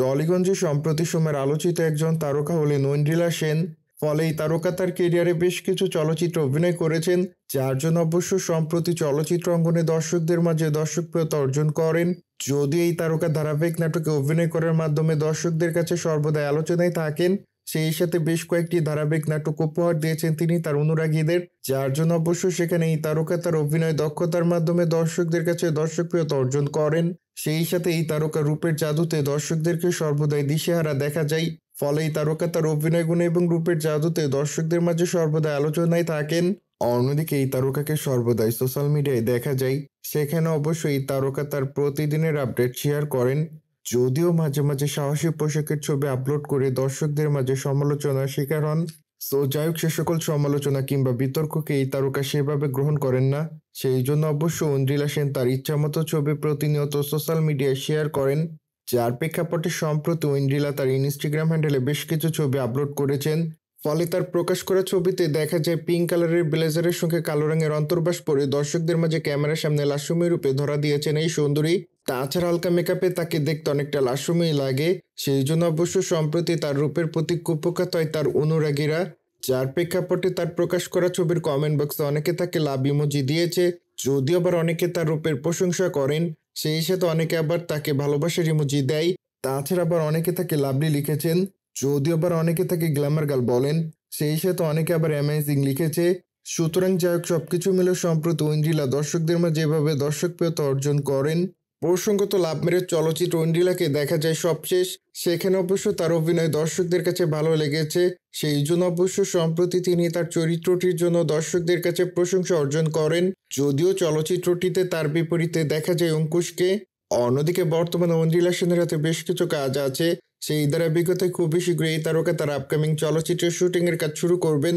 টলিগঞ্জে সম্প্রতি সময়ের আলোচিত একজন তারকা হলেন ঐন্দ্রিলা সেন ফলে এই তারকা তার কেরিয়ারে বেশ কিছু চলচ্চিত্রে অভিনয় করেছেন চারজন অবশ্য সম্প্রতি চলচ্চিত্র অঙ্গনে দর্শকদের মাঝে দর্শকপ্রিয়তা অর্জন করেন যদি এই তারকা ধারাবাহিক নাটকে অভিনয় করার মাধ্যমে দর্শকদের কাছে সর্বদাই আলোচনায় থাকেন সেই সাথে বেশ কয়েকটি ধারাবাহিক নাটক উপহার দিয়েছেন তিনি তার অনুরাগীদের যার জন্য অবশ্য সেখানে এই তারকা তার অভিনয় দক্ষতার মাধ্যমে দর্শকদের কাছে দর্শকপ্রিয়তা অর্জন করেন সেই সাথে এই তারকা রূপের জাদুতে দর্শকদেরকে সর্বদাই দিশেহারা দেখা যায় ফলে এই তারকা তার অভিনয় গুণে এবং রূপের জাদুতে দর্শকদের মাঝে সর্বদাই আলোচনায় থাকেন অন্যদিকে এই তারকাকে সর্বদাই সোশ্যাল মিডিয়ায় দেখা যায় সেখানে অবশ্যই তারকা তার প্রতিদিনের আপডেট শেয়ার করেন যদিও মাঝে মাঝে সাহসী পোশাকের ছবি আপলোড করে দর্শকদের মাঝে সমালোচনার শিকার হন সো যাই হোক সে সকল সমালোচনা কিংবা বিতর্ককে এই তারকা সেভাবে গ্রহণ করেন না সেই জন্য অবশ্য অঞ্জিলা সেন তার ইচ্ছামতো ছবি প্রতিনিয়ত সোশ্যাল মিডিয়ায় শেয়ার করেন যার প্রেক্ষাপটে সম্প্রতি ইন্দ্রিলা তার ইনস্টাগ্রাম হ্যান্ডেলে বেশ কিছু ছবি আপলোড করেছেন ফলে তার প্রকাশ করা ছবিতে দেখা যায় পিঙ্ক কালারের ব্লেজারের সঙ্গে কালো রঙের অন্তর্বাস পরে দর্শকদের মাঝে ক্যামেরার সামনে লাসুমি রূপে ধরা দিয়েছেন এই সুন্দরী তাছাড়া হালকা মেকআপে তাকে দেখতে অনেকটা লাসময় লাগে সেই জন্য অবশ্য সম্প্রতি তার রূপের প্রতি কুপোকাত হয় তার অনুরাগীরা যার প্রেক্ষাপটে তার প্রকাশ করা ছবির কমেন্ট বক্সে অনেকে তাকে লাভ ইমোজি দিয়েছে যদিও আবার অনেকে তার রূপের প্রশংসা করেন সেই সাথে অনেকে আবার তাকে ভালোবাসার ইমোজি দেয় তাছাড়া আবার অনেকে তাকে লাভলি লিখেছেন যদিও আবার অনেকে তাকে গ্ল্যামার গাল বলেন সেই সাথে অনেকে আবার অ্যামাইজিং লিখেছে সুতরাং যাই হোক সব কিছু মিলে সম্প্রতি ঐন্দ্রিলা দর্শকদের মাঝে যেভাবে দর্শকপ্রিয়তা অর্জন করেন প্রসঙ্গত লাভ মেরে চলচ্চিত্র ইন্ডিলাকে দেখা যায় সবশেষ সেখানে অবশ্য তার অভিনয় দর্শকদের কাছে ভালো লেগেছে সেই জন্য অবশ্য সম্প্রতি তিনি তার চরিত্রটির জন্য দর্শকদের কাছে প্রশংসা অর্জন করেন যদিও চলচ্চিত্রটিতে তার বিপরীতে দেখা যায় অঙ্কুশকে অন্যদিকে বর্তমানে অন্দ্রিলা সেনের হাতে বেশ কিছু কাজ আছে সেই দ্বারা বিগত খুবই শীঘ্রই এই তারকা তার আপকামিং চলচ্চিত্রের শুটিংয়ের কাজ শুরু করবেন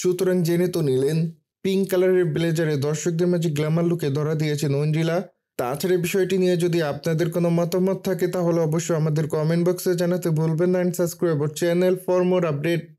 সুতরাং জেনে তো নিলেন পিঙ্ক কালারের ব্লেজারে দর্শকদের মাঝে গ্ল্যামার লুকে ধরা দিয়েছেন অঞ্জিলা তাছাড়া বিষয়টি নিয়ে যদি আপনাদের কোনো মতামত থাকে তাহলে অবশ্যই আমাদের কমেন্ট বক্সে জানাতে ভুলবেন না subscribe channel for more update